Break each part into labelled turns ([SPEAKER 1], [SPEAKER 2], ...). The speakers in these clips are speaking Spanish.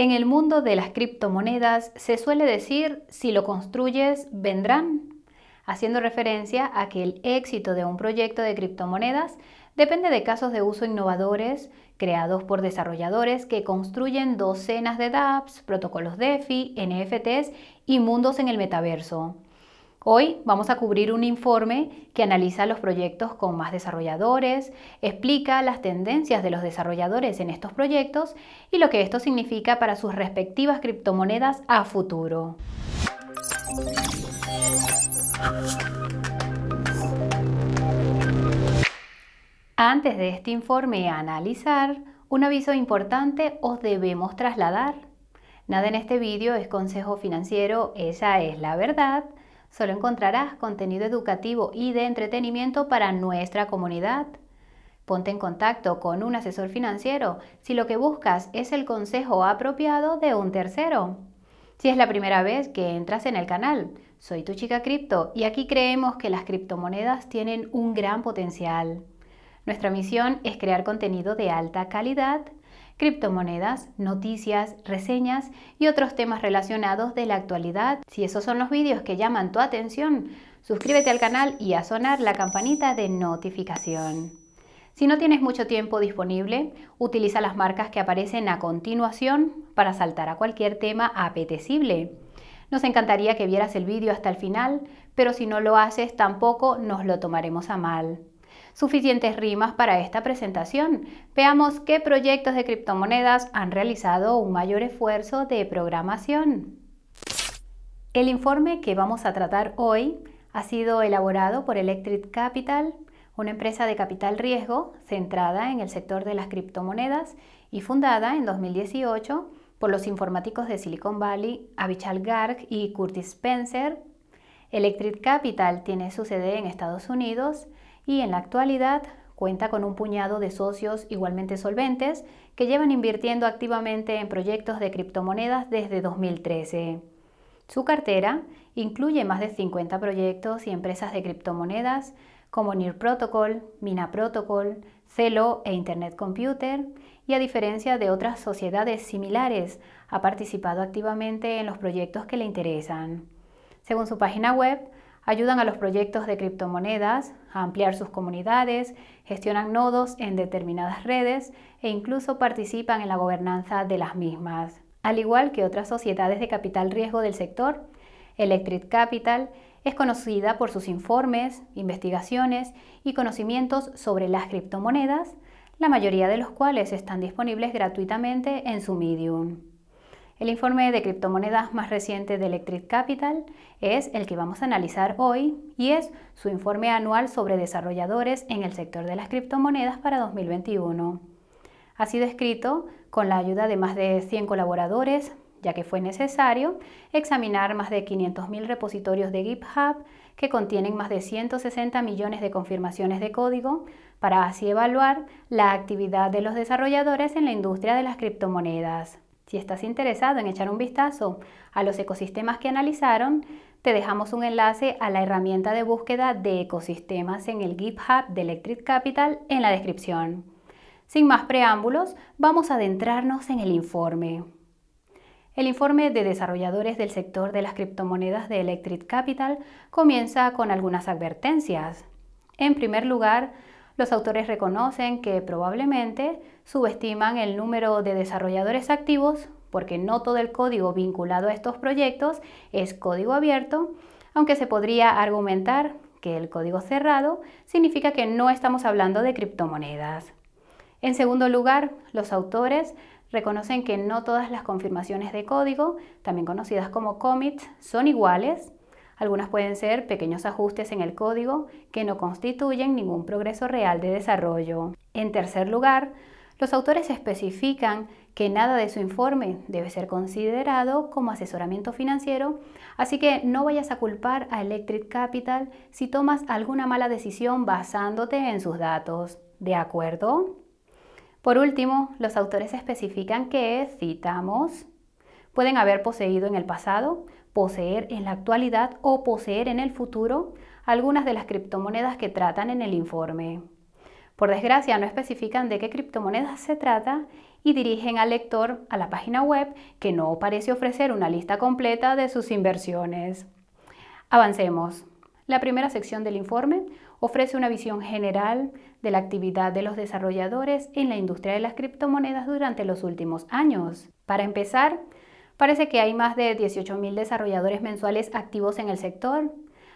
[SPEAKER 1] En el mundo de las criptomonedas se suele decir si lo construyes, vendrán, haciendo referencia a que el éxito de un proyecto de criptomonedas depende de casos de uso innovadores creados por desarrolladores que construyen docenas de dApps, protocolos DeFi, NFTs y mundos en el metaverso. Hoy vamos a cubrir un informe que analiza los proyectos con más desarrolladores, explica las tendencias de los desarrolladores en estos proyectos y lo que esto significa para sus respectivas criptomonedas a futuro. Antes de este informe analizar, un aviso importante os debemos trasladar. Nada en este vídeo es consejo financiero, esa es la verdad Solo encontrarás contenido educativo y de entretenimiento para nuestra comunidad. Ponte en contacto con un asesor financiero si lo que buscas es el consejo apropiado de un tercero. Si es la primera vez que entras en el canal, soy tu chica cripto y aquí creemos que las criptomonedas tienen un gran potencial. Nuestra misión es crear contenido de alta calidad criptomonedas, noticias, reseñas y otros temas relacionados de la actualidad. Si esos son los vídeos que llaman tu atención, suscríbete al canal y a sonar la campanita de notificación. Si no tienes mucho tiempo disponible, utiliza las marcas que aparecen a continuación para saltar a cualquier tema apetecible. Nos encantaría que vieras el vídeo hasta el final, pero si no lo haces tampoco nos lo tomaremos a mal suficientes rimas para esta presentación. Veamos qué proyectos de criptomonedas han realizado un mayor esfuerzo de programación. El informe que vamos a tratar hoy ha sido elaborado por Electric Capital, una empresa de capital riesgo centrada en el sector de las criptomonedas y fundada en 2018 por los informáticos de Silicon Valley Avichal Garg y Curtis Spencer. Electric Capital tiene su sede en Estados Unidos y en la actualidad cuenta con un puñado de socios igualmente solventes que llevan invirtiendo activamente en proyectos de criptomonedas desde 2013. Su cartera incluye más de 50 proyectos y empresas de criptomonedas como Near Protocol, Mina Protocol, Celo e Internet Computer, y a diferencia de otras sociedades similares, ha participado activamente en los proyectos que le interesan. Según su página web, ayudan a los proyectos de criptomonedas a ampliar sus comunidades, gestionan nodos en determinadas redes e incluso participan en la gobernanza de las mismas. Al igual que otras sociedades de capital riesgo del sector, Electric Capital es conocida por sus informes, investigaciones y conocimientos sobre las criptomonedas, la mayoría de los cuales están disponibles gratuitamente en su Medium. El informe de criptomonedas más reciente de Electric Capital es el que vamos a analizar hoy y es su informe anual sobre desarrolladores en el sector de las criptomonedas para 2021. Ha sido escrito con la ayuda de más de 100 colaboradores, ya que fue necesario examinar más de 500.000 repositorios de GitHub que contienen más de 160 millones de confirmaciones de código para así evaluar la actividad de los desarrolladores en la industria de las criptomonedas. Si estás interesado en echar un vistazo a los ecosistemas que analizaron, te dejamos un enlace a la herramienta de búsqueda de ecosistemas en el GitHub de Electric Capital en la descripción. Sin más preámbulos, vamos a adentrarnos en el informe. El informe de desarrolladores del sector de las criptomonedas de Electric Capital comienza con algunas advertencias. En primer lugar, los autores reconocen que probablemente subestiman el número de desarrolladores activos porque no todo el código vinculado a estos proyectos es código abierto, aunque se podría argumentar que el código cerrado significa que no estamos hablando de criptomonedas. En segundo lugar, los autores reconocen que no todas las confirmaciones de código, también conocidas como commits, son iguales. Algunas pueden ser pequeños ajustes en el código que no constituyen ningún progreso real de desarrollo. En tercer lugar, los autores especifican que nada de su informe debe ser considerado como asesoramiento financiero, así que no vayas a culpar a Electric Capital si tomas alguna mala decisión basándote en sus datos. ¿De acuerdo? Por último, los autores especifican que, citamos, pueden haber poseído en el pasado, poseer en la actualidad o poseer en el futuro algunas de las criptomonedas que tratan en el informe. Por desgracia, no especifican de qué criptomonedas se trata y dirigen al lector a la página web que no parece ofrecer una lista completa de sus inversiones. Avancemos. La primera sección del informe ofrece una visión general de la actividad de los desarrolladores en la industria de las criptomonedas durante los últimos años. Para empezar, parece que hay más de 18.000 desarrolladores mensuales activos en el sector,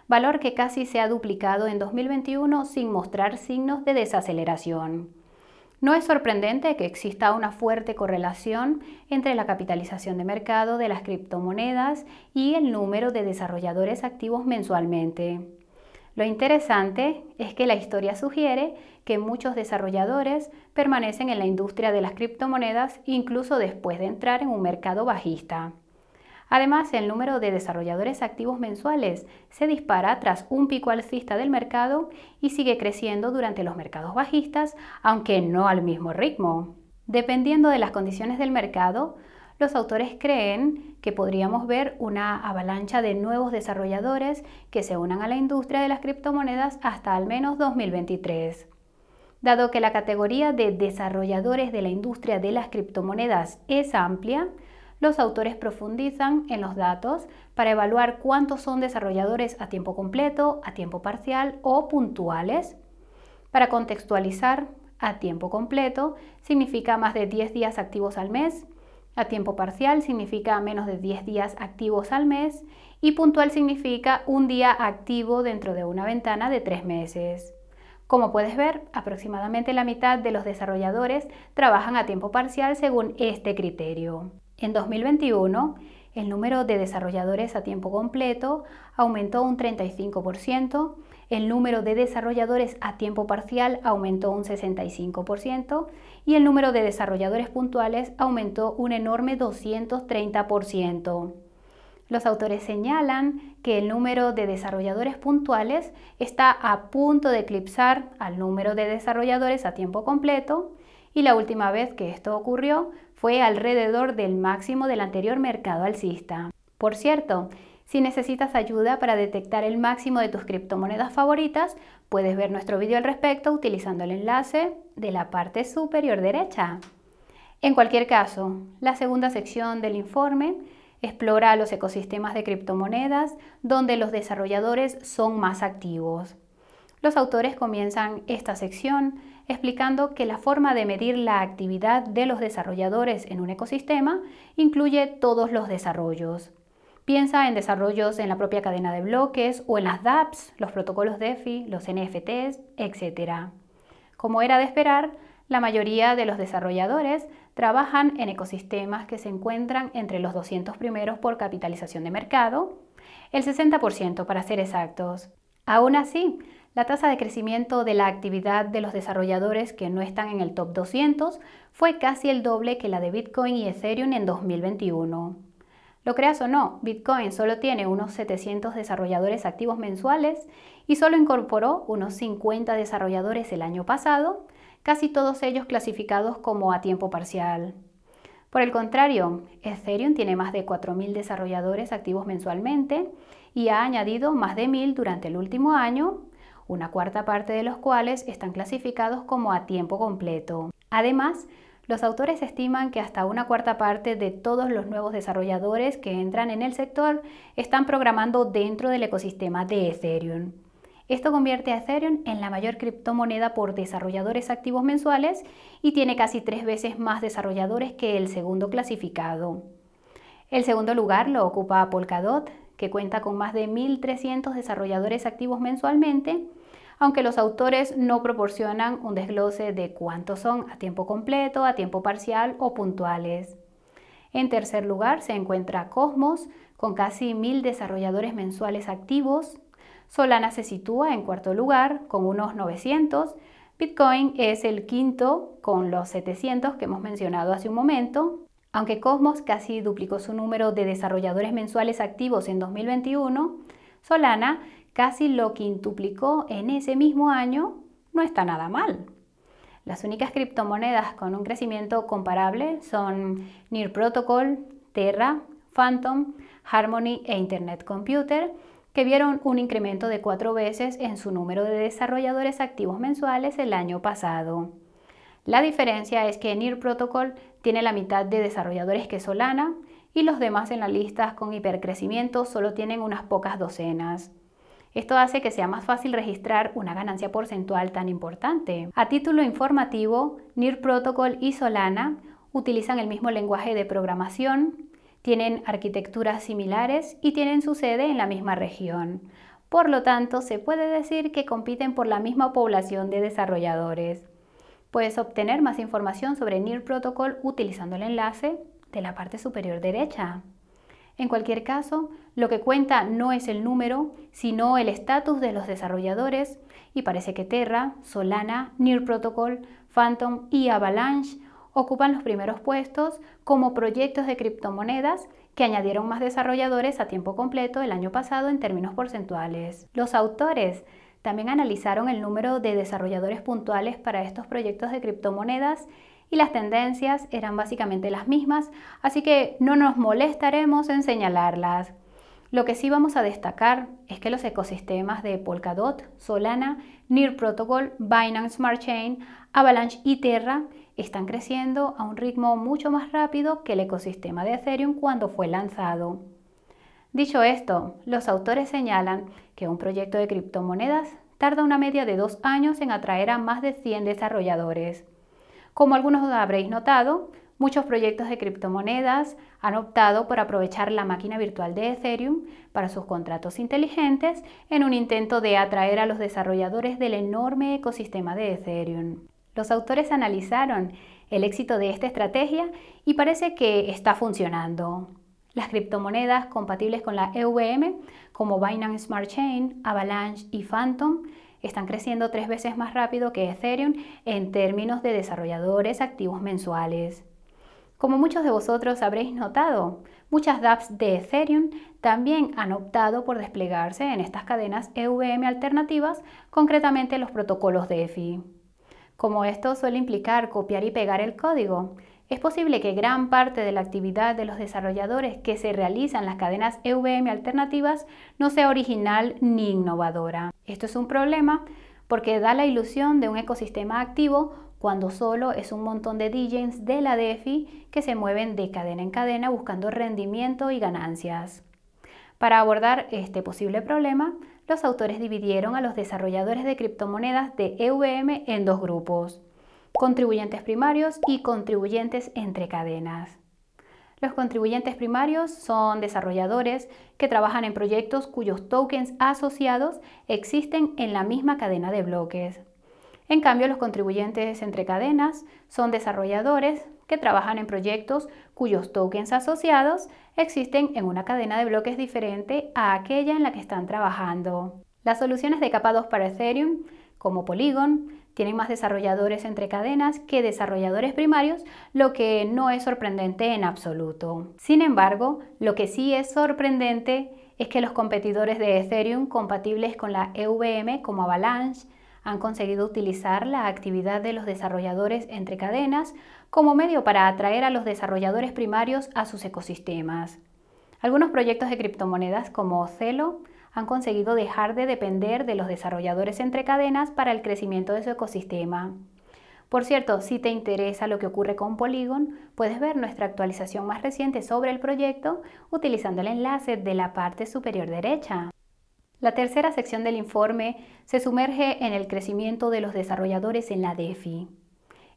[SPEAKER 1] valor que casi se ha duplicado en 2021 sin mostrar signos de desaceleración. No es sorprendente que exista una fuerte correlación entre la capitalización de mercado de las criptomonedas y el número de desarrolladores activos mensualmente. Lo interesante es que la historia sugiere que muchos desarrolladores permanecen en la industria de las criptomonedas incluso después de entrar en un mercado bajista. Además, el número de desarrolladores activos mensuales se dispara tras un pico alcista del mercado y sigue creciendo durante los mercados bajistas, aunque no al mismo ritmo. Dependiendo de las condiciones del mercado, los autores creen que podríamos ver una avalancha de nuevos desarrolladores que se unan a la industria de las criptomonedas hasta al menos 2023. Dado que la categoría de desarrolladores de la industria de las criptomonedas es amplia, los autores profundizan en los datos para evaluar cuántos son desarrolladores a tiempo completo, a tiempo parcial o puntuales. Para contextualizar, a tiempo completo significa más de 10 días activos al mes, a tiempo parcial significa menos de 10 días activos al mes y puntual significa un día activo dentro de una ventana de tres meses. Como puedes ver, aproximadamente la mitad de los desarrolladores trabajan a tiempo parcial según este criterio. En 2021, el número de desarrolladores a tiempo completo aumentó un 35%, el número de desarrolladores a tiempo parcial aumentó un 65% y el número de desarrolladores puntuales aumentó un enorme 230%. Los autores señalan que el número de desarrolladores puntuales está a punto de eclipsar al número de desarrolladores a tiempo completo y la última vez que esto ocurrió fue alrededor del máximo del anterior mercado alcista. Por cierto, si necesitas ayuda para detectar el máximo de tus criptomonedas favoritas, puedes ver nuestro video al respecto utilizando el enlace de la parte superior derecha. En cualquier caso, la segunda sección del informe explora los ecosistemas de criptomonedas donde los desarrolladores son más activos. Los autores comienzan esta sección explicando que la forma de medir la actividad de los desarrolladores en un ecosistema incluye todos los desarrollos. Piensa en desarrollos en la propia cadena de bloques o en las dApps, los protocolos DeFi, los NFTs, etc. Como era de esperar, la mayoría de los desarrolladores trabajan en ecosistemas que se encuentran entre los 200 primeros por capitalización de mercado, el 60% para ser exactos. Aún así, la tasa de crecimiento de la actividad de los desarrolladores que no están en el top 200 fue casi el doble que la de Bitcoin y Ethereum en 2021. Lo creas o no, Bitcoin solo tiene unos 700 desarrolladores activos mensuales y solo incorporó unos 50 desarrolladores el año pasado, casi todos ellos clasificados como a tiempo parcial. Por el contrario, Ethereum tiene más de 4.000 desarrolladores activos mensualmente y ha añadido más de 1.000 durante el último año una cuarta parte de los cuales están clasificados como a tiempo completo. Además, los autores estiman que hasta una cuarta parte de todos los nuevos desarrolladores que entran en el sector están programando dentro del ecosistema de Ethereum. Esto convierte a Ethereum en la mayor criptomoneda por desarrolladores activos mensuales y tiene casi tres veces más desarrolladores que el segundo clasificado. El segundo lugar lo ocupa Polkadot, que cuenta con más de 1.300 desarrolladores activos mensualmente, aunque los autores no proporcionan un desglose de cuántos son a tiempo completo, a tiempo parcial o puntuales. En tercer lugar se encuentra Cosmos, con casi 1.000 desarrolladores mensuales activos. Solana se sitúa en cuarto lugar, con unos 900. Bitcoin es el quinto, con los 700 que hemos mencionado hace un momento. Aunque Cosmos casi duplicó su número de desarrolladores mensuales activos en 2021, Solana casi lo quintuplicó en ese mismo año, no está nada mal. Las únicas criptomonedas con un crecimiento comparable son Near Protocol, Terra, Phantom, Harmony e Internet Computer, que vieron un incremento de cuatro veces en su número de desarrolladores activos mensuales el año pasado. La diferencia es que Near Protocol tiene la mitad de desarrolladores que Solana y los demás en las listas con hipercrecimiento solo tienen unas pocas docenas. Esto hace que sea más fácil registrar una ganancia porcentual tan importante. A título informativo, NIR Protocol y Solana utilizan el mismo lenguaje de programación, tienen arquitecturas similares y tienen su sede en la misma región. Por lo tanto, se puede decir que compiten por la misma población de desarrolladores. Puedes obtener más información sobre Near Protocol utilizando el enlace de la parte superior derecha. En cualquier caso, lo que cuenta no es el número, sino el estatus de los desarrolladores y parece que Terra, Solana, Near Protocol, Phantom y Avalanche ocupan los primeros puestos como proyectos de criptomonedas que añadieron más desarrolladores a tiempo completo el año pasado en términos porcentuales. Los autores también analizaron el número de desarrolladores puntuales para estos proyectos de criptomonedas y las tendencias eran básicamente las mismas, así que no nos molestaremos en señalarlas. Lo que sí vamos a destacar es que los ecosistemas de Polkadot, Solana, Near Protocol, Binance Smart Chain, Avalanche y Terra están creciendo a un ritmo mucho más rápido que el ecosistema de Ethereum cuando fue lanzado. Dicho esto, los autores señalan que un proyecto de criptomonedas tarda una media de dos años en atraer a más de 100 desarrolladores. Como algunos habréis notado, muchos proyectos de criptomonedas han optado por aprovechar la máquina virtual de Ethereum para sus contratos inteligentes en un intento de atraer a los desarrolladores del enorme ecosistema de Ethereum. Los autores analizaron el éxito de esta estrategia y parece que está funcionando. Las criptomonedas compatibles con la EVM, como Binance Smart Chain, Avalanche y Phantom, están creciendo tres veces más rápido que Ethereum en términos de desarrolladores activos mensuales. Como muchos de vosotros habréis notado, muchas dApps de Ethereum también han optado por desplegarse en estas cadenas EVM alternativas, concretamente los protocolos de EFI. Como esto suele implicar copiar y pegar el código, es posible que gran parte de la actividad de los desarrolladores que se realizan en las cadenas EVM alternativas no sea original ni innovadora. Esto es un problema porque da la ilusión de un ecosistema activo cuando solo es un montón de DJs de la DeFi que se mueven de cadena en cadena buscando rendimiento y ganancias. Para abordar este posible problema, los autores dividieron a los desarrolladores de criptomonedas de EVM en dos grupos contribuyentes primarios y contribuyentes entre cadenas. Los contribuyentes primarios son desarrolladores que trabajan en proyectos cuyos tokens asociados existen en la misma cadena de bloques. En cambio, los contribuyentes entre cadenas son desarrolladores que trabajan en proyectos cuyos tokens asociados existen en una cadena de bloques diferente a aquella en la que están trabajando. Las soluciones de capa 2 para Ethereum, como Polygon, tienen más desarrolladores entre cadenas que desarrolladores primarios, lo que no es sorprendente en absoluto. Sin embargo, lo que sí es sorprendente es que los competidores de Ethereum compatibles con la EVM como Avalanche han conseguido utilizar la actividad de los desarrolladores entre cadenas como medio para atraer a los desarrolladores primarios a sus ecosistemas. Algunos proyectos de criptomonedas como Celo han conseguido dejar de depender de los desarrolladores entre cadenas para el crecimiento de su ecosistema. Por cierto, si te interesa lo que ocurre con Polygon, puedes ver nuestra actualización más reciente sobre el proyecto utilizando el enlace de la parte superior derecha. La tercera sección del informe se sumerge en el crecimiento de los desarrolladores en la DeFi.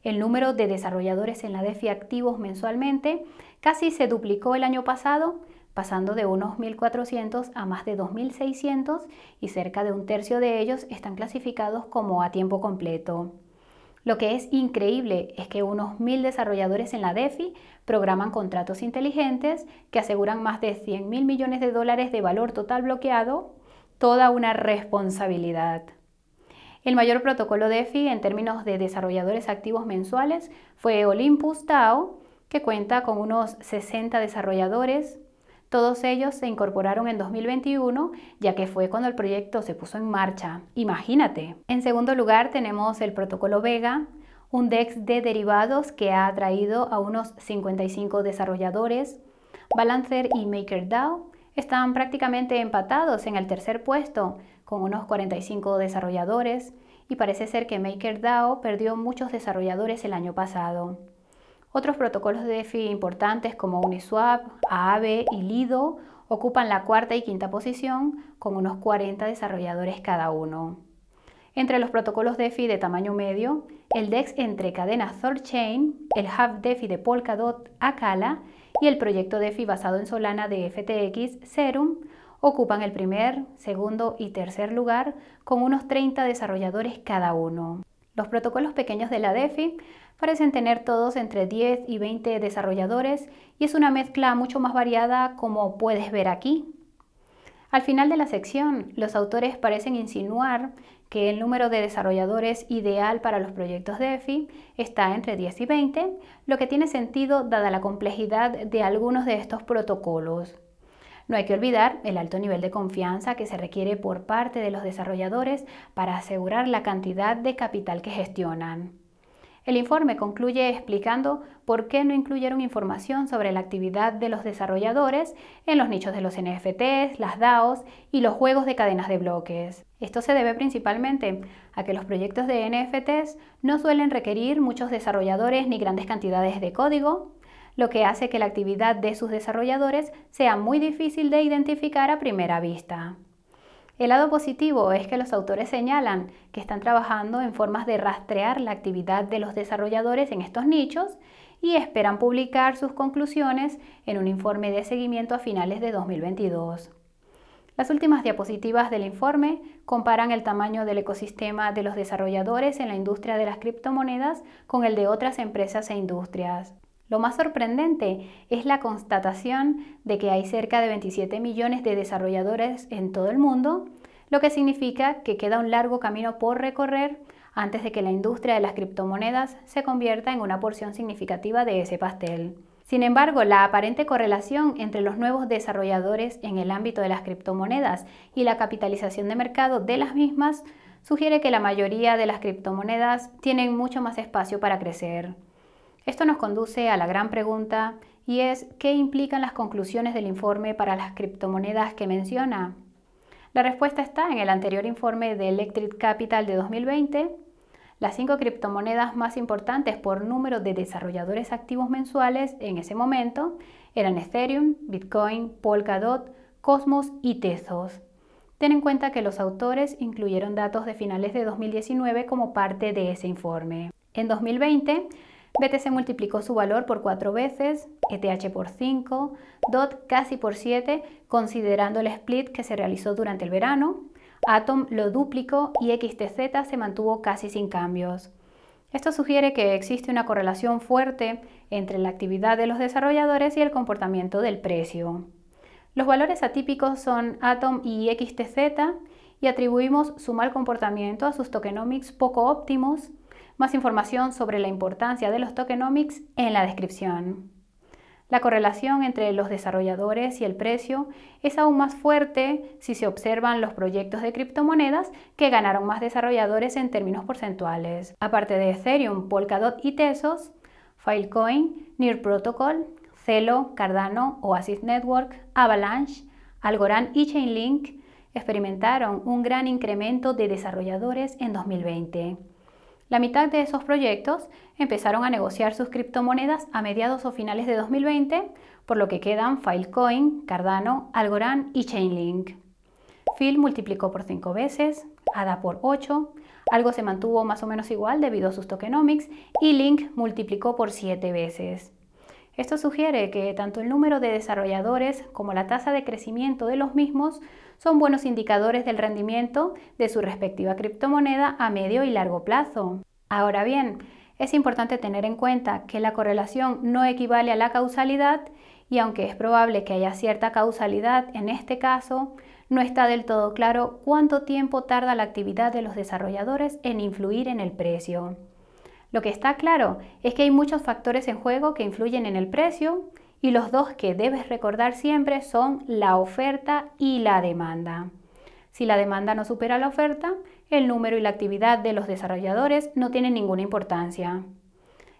[SPEAKER 1] El número de desarrolladores en la DeFi activos mensualmente casi se duplicó el año pasado pasando de unos 1.400 a más de 2.600 y cerca de un tercio de ellos están clasificados como a tiempo completo. Lo que es increíble es que unos 1.000 desarrolladores en la DeFi programan contratos inteligentes que aseguran más de 100.000 millones de dólares de valor total bloqueado, toda una responsabilidad. El mayor protocolo DeFi en términos de desarrolladores activos mensuales fue Olympus DAO, que cuenta con unos 60 desarrolladores, todos ellos se incorporaron en 2021, ya que fue cuando el proyecto se puso en marcha. Imagínate. En segundo lugar tenemos el protocolo Vega, un DEX de derivados que ha atraído a unos 55 desarrolladores. Balancer y MakerDAO están prácticamente empatados en el tercer puesto, con unos 45 desarrolladores, y parece ser que MakerDAO perdió muchos desarrolladores el año pasado. Otros protocolos de DeFi importantes como Uniswap, Aave y Lido ocupan la cuarta y quinta posición con unos 40 desarrolladores cada uno. Entre los protocolos DeFi de tamaño medio, el DEX entre cadenas Chain, el Hub DeFi de Polkadot Akala y el proyecto DeFi basado en Solana de FTX Serum ocupan el primer, segundo y tercer lugar con unos 30 desarrolladores cada uno. Los protocolos pequeños de la DeFi Parecen tener todos entre 10 y 20 desarrolladores y es una mezcla mucho más variada como puedes ver aquí. Al final de la sección, los autores parecen insinuar que el número de desarrolladores ideal para los proyectos de EFI está entre 10 y 20, lo que tiene sentido dada la complejidad de algunos de estos protocolos. No hay que olvidar el alto nivel de confianza que se requiere por parte de los desarrolladores para asegurar la cantidad de capital que gestionan. El informe concluye explicando por qué no incluyeron información sobre la actividad de los desarrolladores en los nichos de los NFTs, las DAOs y los juegos de cadenas de bloques. Esto se debe principalmente a que los proyectos de NFTs no suelen requerir muchos desarrolladores ni grandes cantidades de código, lo que hace que la actividad de sus desarrolladores sea muy difícil de identificar a primera vista. El lado positivo es que los autores señalan que están trabajando en formas de rastrear la actividad de los desarrolladores en estos nichos y esperan publicar sus conclusiones en un informe de seguimiento a finales de 2022. Las últimas diapositivas del informe comparan el tamaño del ecosistema de los desarrolladores en la industria de las criptomonedas con el de otras empresas e industrias. Lo más sorprendente es la constatación de que hay cerca de 27 millones de desarrolladores en todo el mundo, lo que significa que queda un largo camino por recorrer antes de que la industria de las criptomonedas se convierta en una porción significativa de ese pastel. Sin embargo, la aparente correlación entre los nuevos desarrolladores en el ámbito de las criptomonedas y la capitalización de mercado de las mismas sugiere que la mayoría de las criptomonedas tienen mucho más espacio para crecer. Esto nos conduce a la gran pregunta y es ¿qué implican las conclusiones del informe para las criptomonedas que menciona? La respuesta está en el anterior informe de Electric Capital de 2020. Las cinco criptomonedas más importantes por número de desarrolladores activos mensuales en ese momento eran Ethereum, Bitcoin, Polkadot, Cosmos y Tezos. Ten en cuenta que los autores incluyeron datos de finales de 2019 como parte de ese informe. En 2020, BTC multiplicó su valor por 4 veces, ETH por 5, DOT casi por 7, considerando el split que se realizó durante el verano, Atom lo duplicó y XTZ se mantuvo casi sin cambios. Esto sugiere que existe una correlación fuerte entre la actividad de los desarrolladores y el comportamiento del precio. Los valores atípicos son Atom y XTZ y atribuimos su mal comportamiento a sus tokenomics poco óptimos, más información sobre la importancia de los tokenomics en la descripción. La correlación entre los desarrolladores y el precio es aún más fuerte si se observan los proyectos de criptomonedas que ganaron más desarrolladores en términos porcentuales. Aparte de Ethereum, Polkadot y Tesos, Filecoin, Near Protocol, Celo, Cardano, Oasis Network, Avalanche, Algorand y Chainlink experimentaron un gran incremento de desarrolladores en 2020. La mitad de esos proyectos empezaron a negociar sus criptomonedas a mediados o finales de 2020, por lo que quedan Filecoin, Cardano, Algorand y Chainlink. Phil multiplicó por 5 veces, ADA por 8, algo se mantuvo más o menos igual debido a sus tokenomics y Link multiplicó por 7 veces. Esto sugiere que tanto el número de desarrolladores como la tasa de crecimiento de los mismos son buenos indicadores del rendimiento de su respectiva criptomoneda a medio y largo plazo. Ahora bien, es importante tener en cuenta que la correlación no equivale a la causalidad y aunque es probable que haya cierta causalidad en este caso, no está del todo claro cuánto tiempo tarda la actividad de los desarrolladores en influir en el precio. Lo que está claro es que hay muchos factores en juego que influyen en el precio y los dos que debes recordar siempre son la oferta y la demanda. Si la demanda no supera la oferta, el número y la actividad de los desarrolladores no tienen ninguna importancia.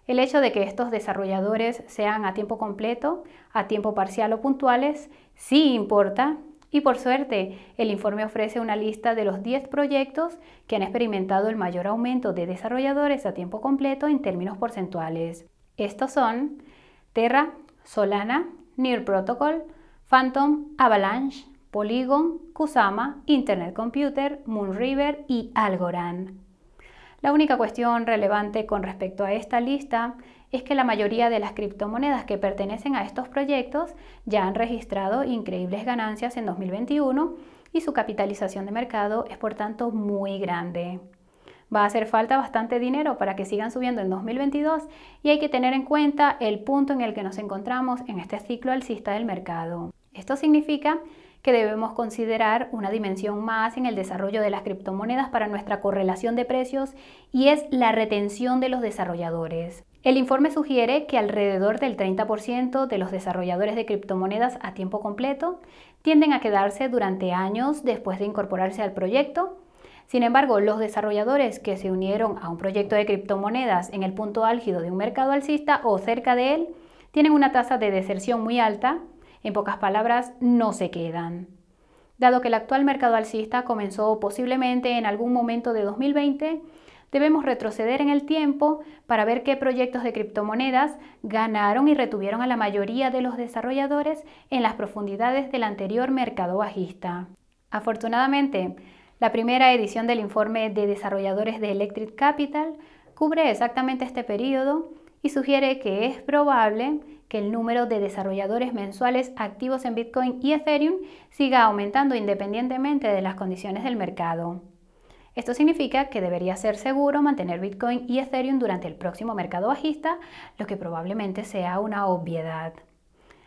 [SPEAKER 1] El hecho de que estos desarrolladores sean a tiempo completo, a tiempo parcial o puntuales sí importa y por suerte el informe ofrece una lista de los 10 proyectos que han experimentado el mayor aumento de desarrolladores a tiempo completo en términos porcentuales. Estos son Terra, Solana, Near Protocol, Phantom, Avalanche, Polygon, Kusama, Internet Computer, Moonriver y Algorand. La única cuestión relevante con respecto a esta lista es que la mayoría de las criptomonedas que pertenecen a estos proyectos ya han registrado increíbles ganancias en 2021 y su capitalización de mercado es por tanto muy grande va a hacer falta bastante dinero para que sigan subiendo en 2022 y hay que tener en cuenta el punto en el que nos encontramos en este ciclo alcista del mercado. Esto significa que debemos considerar una dimensión más en el desarrollo de las criptomonedas para nuestra correlación de precios y es la retención de los desarrolladores. El informe sugiere que alrededor del 30% de los desarrolladores de criptomonedas a tiempo completo tienden a quedarse durante años después de incorporarse al proyecto sin embargo, los desarrolladores que se unieron a un proyecto de criptomonedas en el punto álgido de un mercado alcista o cerca de él, tienen una tasa de deserción muy alta, en pocas palabras, no se quedan. Dado que el actual mercado alcista comenzó posiblemente en algún momento de 2020, debemos retroceder en el tiempo para ver qué proyectos de criptomonedas ganaron y retuvieron a la mayoría de los desarrolladores en las profundidades del anterior mercado bajista. Afortunadamente, la primera edición del informe de desarrolladores de Electric Capital cubre exactamente este periodo y sugiere que es probable que el número de desarrolladores mensuales activos en Bitcoin y Ethereum siga aumentando independientemente de las condiciones del mercado. Esto significa que debería ser seguro mantener Bitcoin y Ethereum durante el próximo mercado bajista, lo que probablemente sea una obviedad.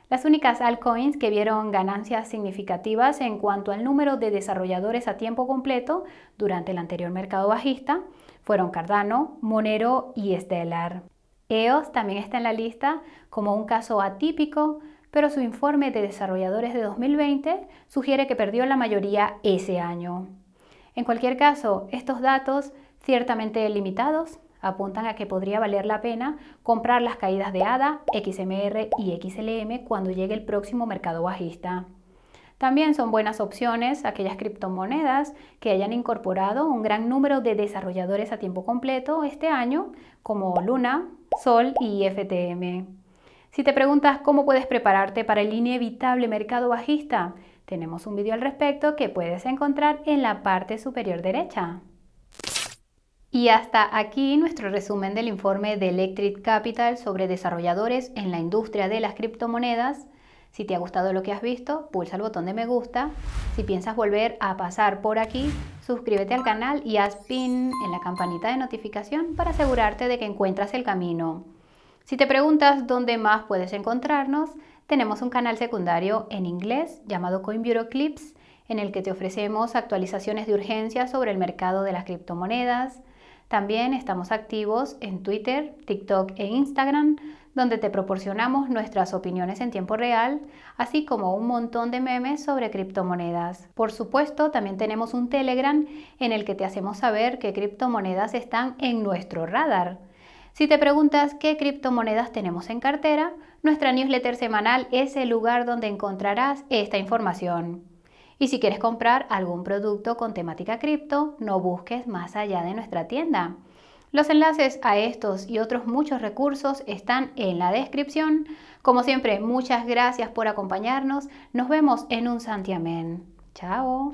[SPEAKER 1] Las únicas altcoins que vieron ganancias significativas en cuanto al número de desarrolladores a tiempo completo durante el anterior mercado bajista fueron Cardano, Monero y Stellar. EOS también está en la lista como un caso atípico, pero su informe de desarrolladores de 2020 sugiere que perdió la mayoría ese año. En cualquier caso, estos datos, ciertamente limitados, apuntan a que podría valer la pena comprar las caídas de ADA, XMR y XLM cuando llegue el próximo mercado bajista. También son buenas opciones aquellas criptomonedas que hayan incorporado un gran número de desarrolladores a tiempo completo este año, como Luna, Sol y FTM. Si te preguntas cómo puedes prepararte para el inevitable mercado bajista, tenemos un vídeo al respecto que puedes encontrar en la parte superior derecha. Y hasta aquí nuestro resumen del informe de Electric Capital sobre desarrolladores en la industria de las criptomonedas. Si te ha gustado lo que has visto, pulsa el botón de me gusta. Si piensas volver a pasar por aquí, suscríbete al canal y haz pin en la campanita de notificación para asegurarte de que encuentras el camino. Si te preguntas dónde más puedes encontrarnos, tenemos un canal secundario en inglés llamado Bureau Clips, en el que te ofrecemos actualizaciones de urgencia sobre el mercado de las criptomonedas, también estamos activos en Twitter, TikTok e Instagram, donde te proporcionamos nuestras opiniones en tiempo real, así como un montón de memes sobre criptomonedas. Por supuesto, también tenemos un Telegram en el que te hacemos saber qué criptomonedas están en nuestro radar. Si te preguntas qué criptomonedas tenemos en cartera, nuestra newsletter semanal es el lugar donde encontrarás esta información. Y si quieres comprar algún producto con temática cripto, no busques más allá de nuestra tienda. Los enlaces a estos y otros muchos recursos están en la descripción. Como siempre, muchas gracias por acompañarnos. Nos vemos en un santiamén. Chao.